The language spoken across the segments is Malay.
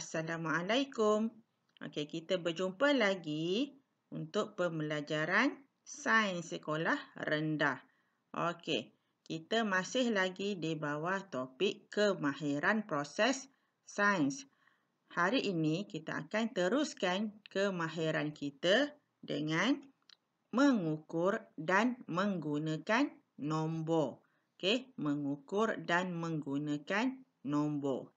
Assalamualaikum. Okey, kita berjumpa lagi untuk pembelajaran sains sekolah rendah. Okey, kita masih lagi di bawah topik kemahiran proses sains. Hari ini kita akan teruskan kemahiran kita dengan mengukur dan menggunakan nombor. Okey, mengukur dan menggunakan nombor.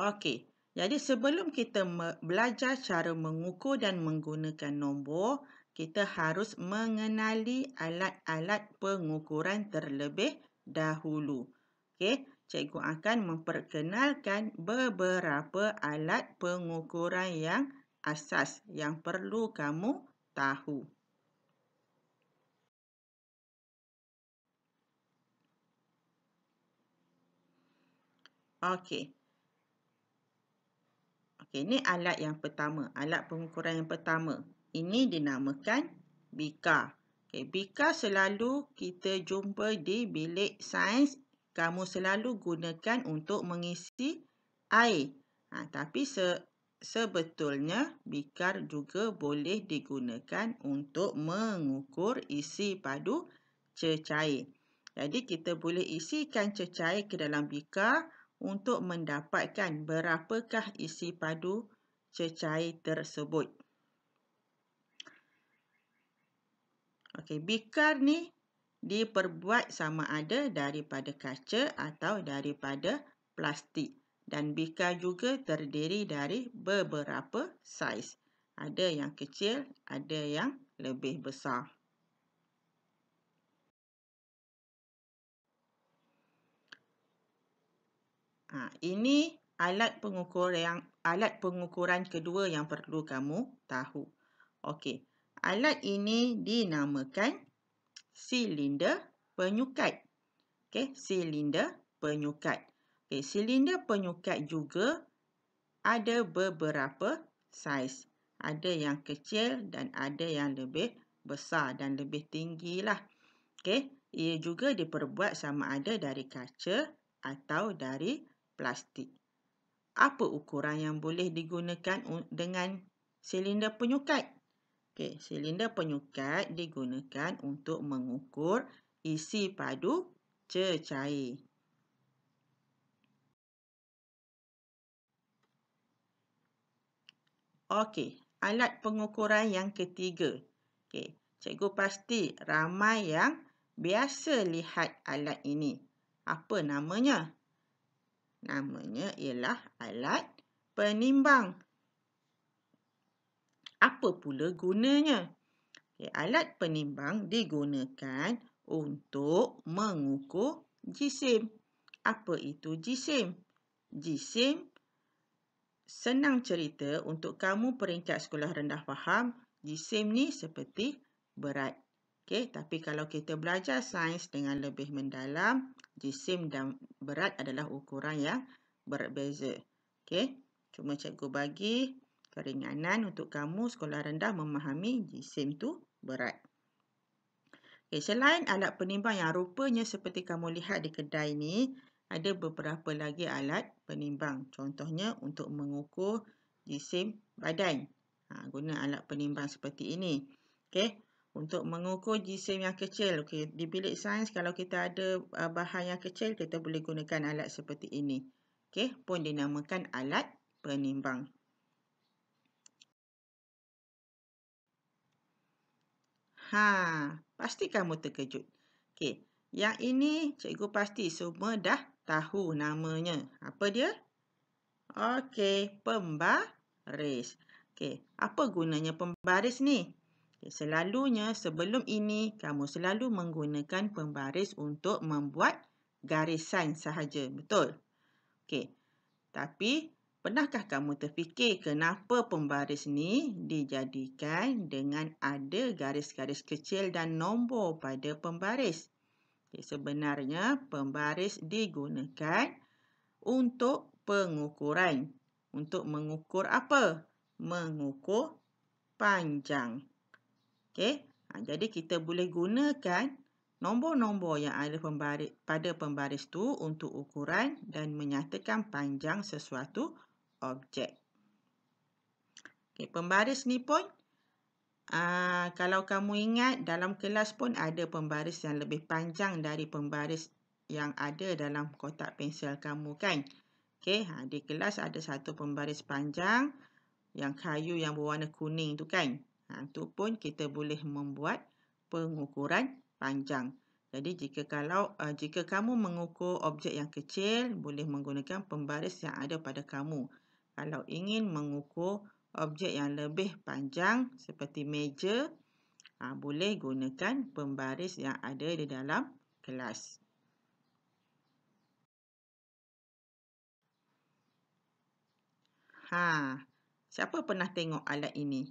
Okey. Jadi sebelum kita belajar cara mengukur dan menggunakan nombor, kita harus mengenali alat-alat pengukuran terlebih dahulu. Okey, cikgu akan memperkenalkan beberapa alat pengukuran yang asas yang perlu kamu tahu. Okey. Okey, ini alat yang pertama, alat pengukuran yang pertama. Ini dinamakan bika. Okey, bika selalu kita jumpa di bilik sains. Kamu selalu gunakan untuk mengisi air. Ha, tapi se sebetulnya bikar juga boleh digunakan untuk mengukur isi padu cecair. Jadi kita boleh isikan cecair ke dalam bikar untuk mendapatkan berapakah isi padu cecair tersebut. Okey, bikar ni diperbuat sama ada daripada kaca atau daripada plastik dan bikar juga terdiri dari beberapa saiz. Ada yang kecil, ada yang lebih besar. Ha, ini alat pengukur yang alat pengukuran kedua yang perlu kamu tahu. Okey. Alat ini dinamakan silinder penyukat. Okey, silinder penyukat. Okey, silinder penyukat juga ada beberapa saiz. Ada yang kecil dan ada yang lebih besar dan lebih tinggi lah. Okey, ia juga diperbuat sama ada dari kaca atau dari plastik. Apa ukuran yang boleh digunakan dengan silinder penyukat? Okey, silinder penyukat digunakan untuk mengukur isi padu cecair. Okey, alat pengukuran yang ketiga. Okey, cikgu pasti ramai yang biasa lihat alat ini. Apa namanya? Namanya ialah alat penimbang. Apa pula gunanya? Okay, alat penimbang digunakan untuk mengukur jisim. Apa itu jisim? Jisim, senang cerita untuk kamu peringkat sekolah rendah faham, jisim ni seperti berat. Okay, tapi kalau kita belajar sains dengan lebih mendalam, jisim dan berat adalah ukuran yang berbeza. Okey, cuma cikgu bagi keringanan untuk kamu sekolah rendah memahami jisim tu berat. Okay, selain alat penimbang yang rupanya seperti kamu lihat di kedai ni, ada beberapa lagi alat penimbang. Contohnya untuk mengukur jisim badan. Ha, guna alat penimbang seperti ini. Okey untuk mengukur jisim yang kecil. okay? di bilik sains kalau kita ada uh, bahan yang kecil kita boleh gunakan alat seperti ini. okay? pun dinamakan alat penimbang. Ha, pasti kamu terkejut. Okey, yang ini cikgu pasti semua dah tahu namanya. Apa dia? Okey, pembaris. Okey, apa gunanya pembaris ni? Selalunya sebelum ini kamu selalu menggunakan pembaris untuk membuat garisan sahaja, betul? Okey. Tapi pernahkah kamu terfikir kenapa pembaris ni dijadikan dengan ada garis-garis kecil dan nombor pada pembaris? Okay, sebenarnya pembaris digunakan untuk pengukuran. Untuk mengukur apa? Mengukur panjang. Okey. Ha, jadi kita boleh gunakan nombor-nombor yang ada pembaris, pada pembaris tu untuk ukuran dan menyatakan panjang sesuatu objek. Okey, pembaris ni pun aa, ah, kalau kamu ingat dalam kelas pun ada pembaris yang lebih panjang dari pembaris yang ada dalam kotak pensel kamu kan. Okey, ha, di kelas ada satu pembaris panjang yang kayu yang berwarna kuning tu kan. Itu ha, pun kita boleh membuat pengukuran panjang. Jadi jika kalau uh, jika kamu mengukur objek yang kecil, boleh menggunakan pembaris yang ada pada kamu. Kalau ingin mengukur objek yang lebih panjang seperti meja, uh, boleh gunakan pembaris yang ada di dalam kelas. Ha, siapa pernah tengok alat ini?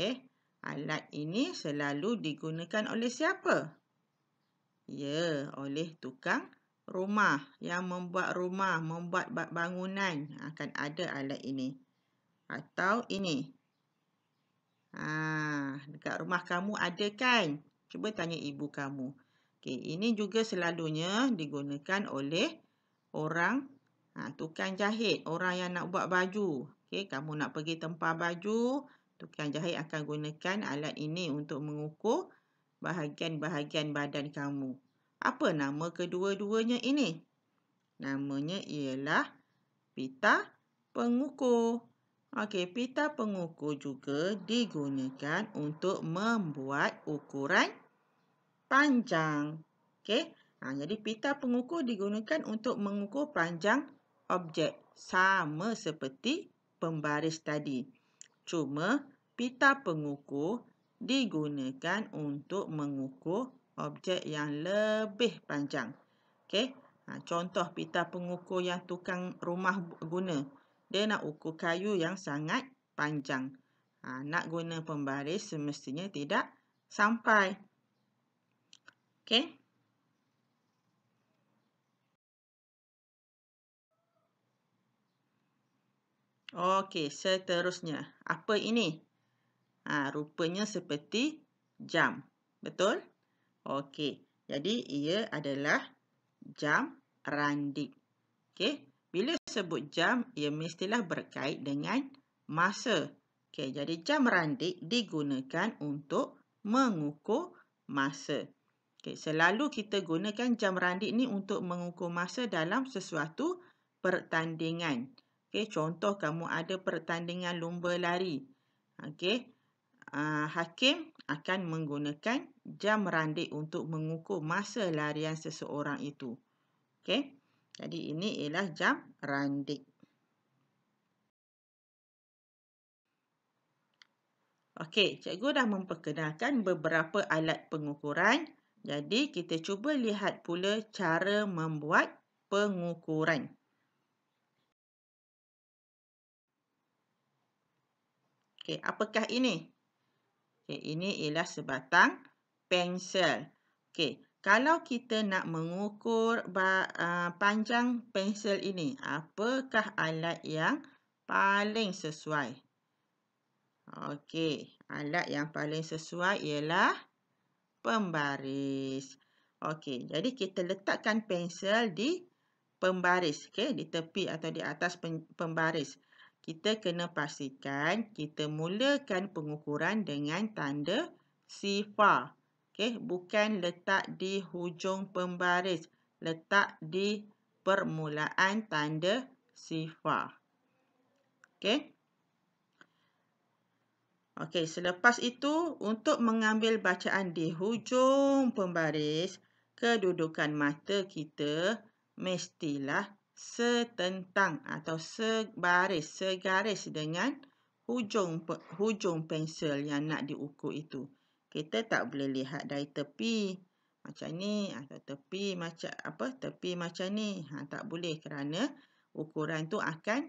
Okey, eh, alat ini selalu digunakan oleh siapa? Ya, oleh tukang rumah yang membuat rumah, membuat bangunan akan ha, ada alat ini. Atau ini. Ha, dekat rumah kamu ada kan? Cuba tanya ibu kamu. Okey, ini juga selalunya digunakan oleh orang ha, tukang jahit, orang yang nak buat baju. Okey, kamu nak pergi tempah baju, Tukang jahit akan gunakan alat ini untuk mengukur bahagian-bahagian badan kamu. Apa nama kedua-duanya ini? Namanya ialah pita pengukur. Okey, pita pengukur juga digunakan untuk membuat ukuran panjang. Okey, ha, jadi pita pengukur digunakan untuk mengukur panjang objek. Sama seperti pembaris tadi. Cuma pita pengukur digunakan untuk mengukur objek yang lebih panjang. Okey. Ha, contoh pita pengukur yang tukang rumah guna. Dia nak ukur kayu yang sangat panjang. Ha, nak guna pembaris semestinya tidak sampai. Okey. Okey, seterusnya. Apa ini? Ha, rupanya seperti jam. Betul? Okey, jadi ia adalah jam randik. Okey, bila sebut jam, ia mestilah berkait dengan masa. Okey, jadi jam randik digunakan untuk mengukur masa. Okey, selalu kita gunakan jam randik ni untuk mengukur masa dalam sesuatu pertandingan. Okey, contoh kamu ada pertandingan lumba lari. okay, uh, ah, hakim akan menggunakan jam randik untuk mengukur masa larian seseorang itu. Okay, jadi ini ialah jam randik. Okey, cikgu dah memperkenalkan beberapa alat pengukuran. Jadi, kita cuba lihat pula cara membuat pengukuran. Okey, apakah ini? Okey, ini ialah sebatang pensel. Okey, kalau kita nak mengukur panjang pensel ini, apakah alat yang paling sesuai? Okey, alat yang paling sesuai ialah pembaris. Okey, jadi kita letakkan pensel di pembaris, okey, di tepi atau di atas pembaris kita kena pastikan kita mulakan pengukuran dengan tanda sifar. Okay, bukan letak di hujung pembaris. Letak di permulaan tanda sifar. Okay. Okay, selepas itu, untuk mengambil bacaan di hujung pembaris, kedudukan mata kita mestilah setentang atau sebaris, segaris dengan hujung hujung pensel yang nak diukur itu. Kita tak boleh lihat dari tepi macam ni atau tepi macam apa tepi macam ni. Ha, tak boleh kerana ukuran tu akan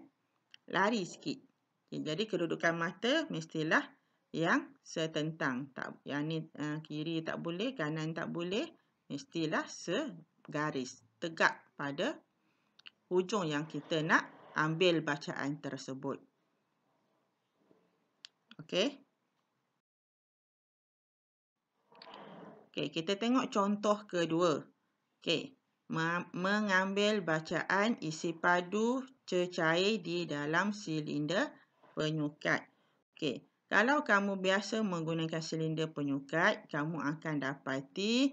lari sikit. Okay, jadi kedudukan mata mestilah yang setentang. Tak, yang ni uh, kiri tak boleh, kanan tak boleh. Mestilah segaris. Tegak pada hujung yang kita nak ambil bacaan tersebut. Okey. Okey, kita tengok contoh kedua. Okey, mengambil bacaan isi padu cecair di dalam silinder penyukat. Okey, kalau kamu biasa menggunakan silinder penyukat, kamu akan dapati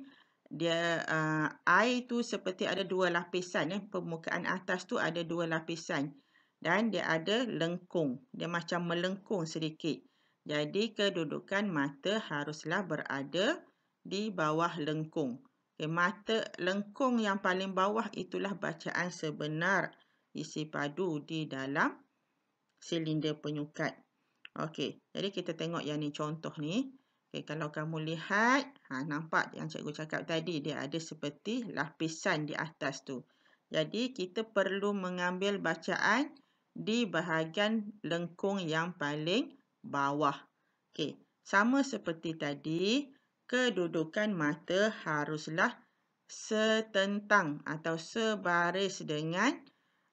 dia uh, air tu seperti ada dua lapisan ya eh. permukaan atas tu ada dua lapisan dan dia ada lengkung dia macam melengkung sedikit jadi kedudukan mata haruslah berada di bawah lengkung okay, mata lengkung yang paling bawah itulah bacaan sebenar isi padu di dalam silinder penyukat okey jadi kita tengok yang ni contoh ni Okay, kalau kamu lihat, ha, nampak yang cikgu cakap tadi, dia ada seperti lapisan di atas tu. Jadi, kita perlu mengambil bacaan di bahagian lengkung yang paling bawah. Okay, sama seperti tadi, kedudukan mata haruslah setentang atau sebaris dengan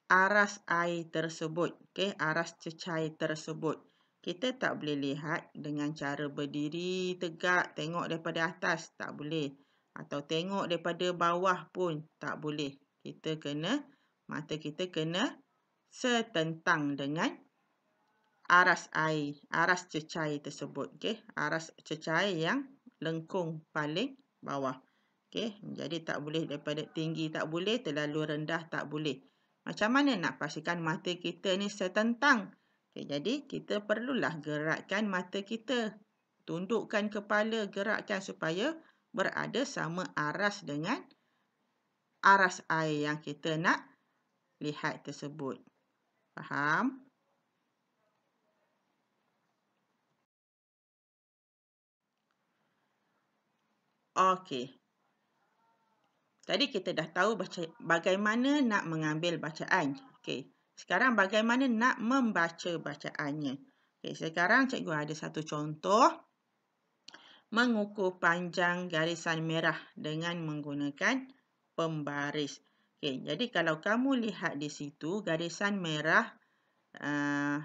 aras air tersebut. Okay, aras cecair tersebut kita tak boleh lihat dengan cara berdiri tegak tengok daripada atas tak boleh atau tengok daripada bawah pun tak boleh kita kena mata kita kena setentang dengan aras air aras cecair tersebut okey aras cecair yang lengkung paling bawah okey jadi tak boleh daripada tinggi tak boleh terlalu rendah tak boleh macam mana nak pastikan mata kita ni setentang Okay, jadi, kita perlulah gerakkan mata kita. Tundukkan kepala, gerakkan supaya berada sama aras dengan aras air yang kita nak lihat tersebut. Faham? Okey. Tadi kita dah tahu bagaimana nak mengambil bacaan. Okey. Sekarang bagaimana nak membaca bacaannya? Okay, sekarang cikgu ada satu contoh. Mengukur panjang garisan merah dengan menggunakan pembaris. Okay, jadi kalau kamu lihat di situ garisan merah uh,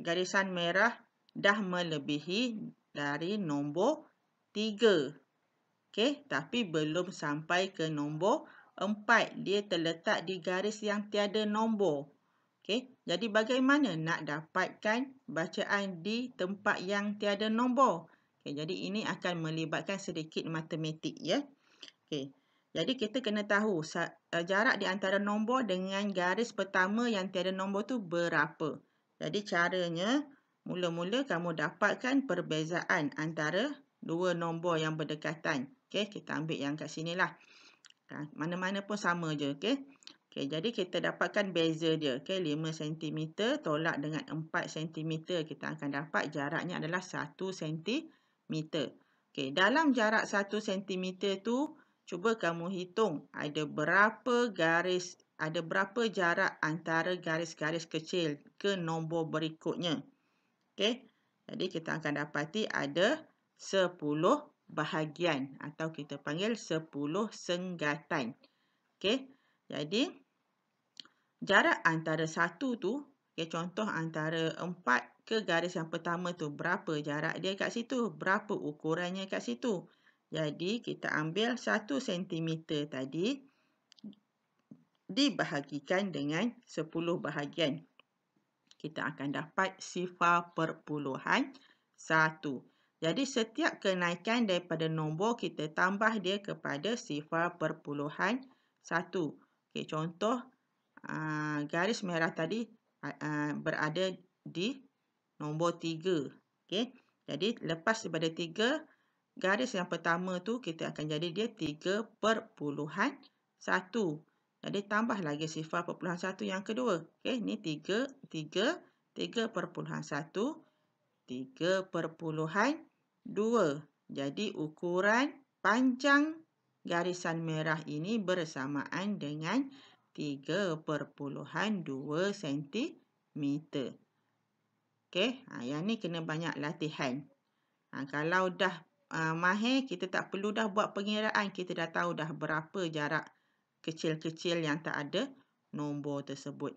garisan merah dah melebihi dari nombor 3. Okay, tapi belum sampai ke nombor 4. Empat, dia terletak di garis yang tiada nombor. Okay. Jadi bagaimana nak dapatkan bacaan di tempat yang tiada nombor? Okay. Jadi ini akan melibatkan sedikit matematik. ya. Okay. Jadi kita kena tahu eh, jarak di antara nombor dengan garis pertama yang tiada nombor tu berapa. Jadi caranya, mula-mula kamu dapatkan perbezaan antara dua nombor yang berdekatan. Okay, kita ambil yang kat sini lah. Kan? Mana-mana pun sama je, okay? Okay, jadi kita dapatkan beza dia, okay? 5 cm tolak dengan 4 cm kita akan dapat jaraknya adalah 1 cm. Okay, dalam jarak 1 cm tu cuba kamu hitung ada berapa garis, ada berapa jarak antara garis-garis kecil ke nombor berikutnya. okay? Jadi kita akan dapati ada 10 bahagian atau kita panggil 10 senggatan. Okey. Jadi jarak antara satu tu, okay, contoh antara empat ke garis yang pertama tu berapa jarak dia kat situ? Berapa ukurannya kat situ? Jadi kita ambil 1 cm tadi dibahagikan dengan 10 bahagian. Kita akan dapat sifar perpuluhan 1. Jadi setiap kenaikan daripada nombor kita tambah dia kepada sifar perpuluhan 1. Okey, contoh ah, garis merah tadi ah, ah, berada di nombor 3. Okey. Jadi lepas daripada 3 garis yang pertama tu kita akan jadi dia 3/1. Jadi tambah lagi sifar perpuluhan 1 yang kedua. Okey, ni 3 3 3/1. 3.2. Jadi ukuran panjang garisan merah ini bersamaan dengan 3.2 cm. Okey, ha, yang ni kena banyak latihan. Ha, kalau dah uh, mahir, kita tak perlu dah buat pengiraan. Kita dah tahu dah berapa jarak kecil-kecil yang tak ada nombor tersebut.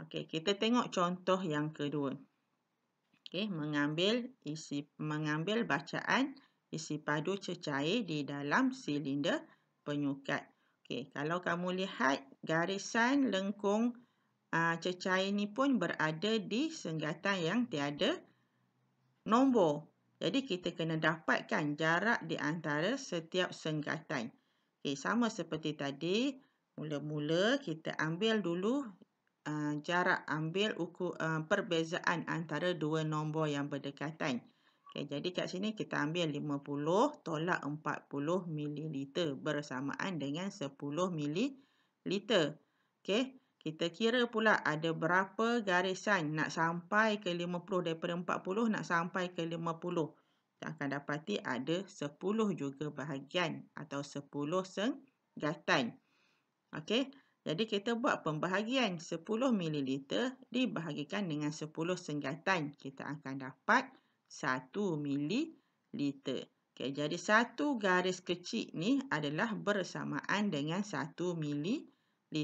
Okey, kita tengok contoh yang kedua. Okey, mengambil isi mengambil bacaan isi padu cecair di dalam silinder penyukat. Okey, kalau kamu lihat garisan lengkung uh, cecair ni pun berada di senggatan yang tiada nombor. Jadi kita kena dapatkan jarak di antara setiap senggatan. Okey, sama seperti tadi, mula-mula kita ambil dulu Eh, jarak ambil ukur, uh, eh, perbezaan antara dua nombor yang berdekatan. Okay, jadi kat sini kita ambil 50 tolak 40 ml bersamaan dengan 10 ml. Okay, kita kira pula ada berapa garisan nak sampai ke 50 daripada 40 nak sampai ke 50. Kita akan dapati ada 10 juga bahagian atau 10 senggatan. Okay. Jadi kita buat pembahagian 10 ml dibahagikan dengan 10 senggatan. Kita akan dapat 1 ml. Okay, jadi satu garis kecil ni adalah bersamaan dengan 1 ml.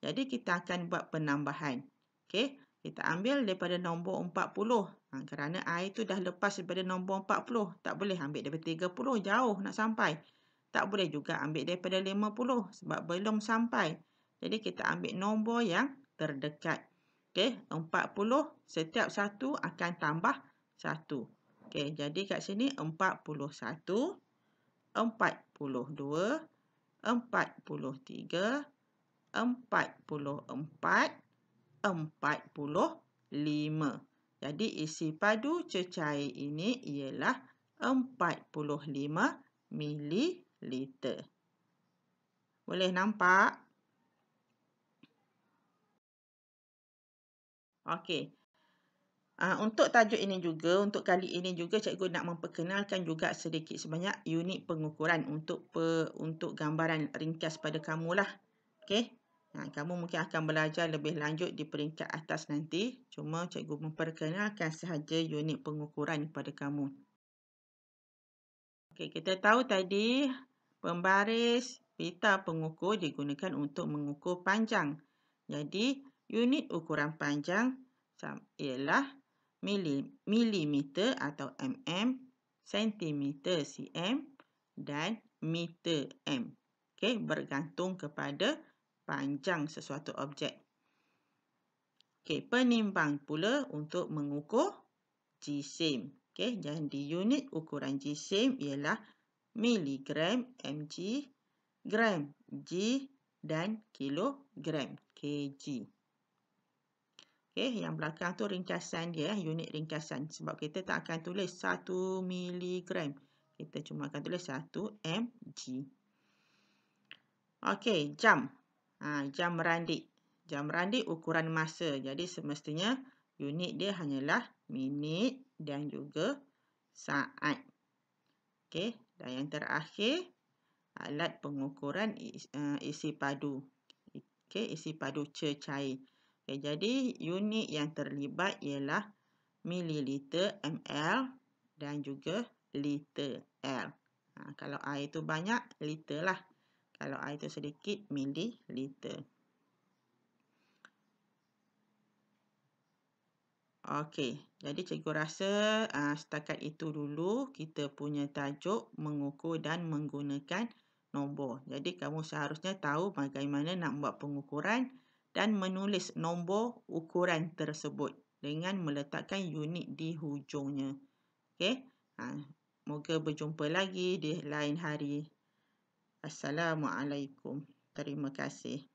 Jadi kita akan buat penambahan. Okay, kita ambil daripada nombor 40. Ha, kerana air tu dah lepas daripada nombor 40. Tak boleh ambil daripada 30. Jauh nak sampai. Tak boleh juga ambil daripada 50. Sebab belum sampai. Jadi kita ambil nombor yang terdekat. Okey, 40 setiap satu akan tambah satu. Okey, jadi kat sini 41, 42, 43, 44, 45. Jadi isi padu cecair ini ialah 45 ml. Boleh nampak? Okey. Uh, untuk tajuk ini juga, untuk kali ini juga cikgu nak memperkenalkan juga sedikit sebanyak unit pengukuran untuk pe, untuk gambaran ringkas pada kamu lah. okay? Nah, kamu mungkin akan belajar lebih lanjut di peringkat atas nanti. Cuma cikgu memperkenalkan sahaja unit pengukuran pada kamu. Okay, kita tahu tadi pembaris pita pengukur digunakan untuk mengukur panjang. Jadi, Unit ukuran panjang ialah milimeter atau mm, sentimeter cm dan meter m. Okay, bergantung kepada panjang sesuatu objek. Okay, penimbang pula untuk mengukur jisim. Okay, jadi unit ukuran jisim ialah miligram, mg, gram, g dan kilogram, kg. Okay, yang belakang tu ringkasan dia, eh, unit ringkasan. Sebab kita tak akan tulis 1 miligram. Kita cuma akan tulis 1 mg. Okey, jam. Ha, jam randik. Jam randik ukuran masa. Jadi semestinya unit dia hanyalah minit dan juga saat. Okey, dan yang terakhir, alat pengukuran eh, isi padu. Okey, isi padu cecair. Okay, jadi unit yang terlibat ialah mililiter ml dan juga liter L. Ha, kalau air itu banyak, liter lah. Kalau air itu sedikit, mililiter. Okey, jadi cikgu rasa aa, ha, setakat itu dulu kita punya tajuk mengukur dan menggunakan nombor. Jadi kamu seharusnya tahu bagaimana nak buat pengukuran dan menulis nombor ukuran tersebut dengan meletakkan unit di hujungnya. Okey. Ha. Moga berjumpa lagi di lain hari. Assalamualaikum. Terima kasih.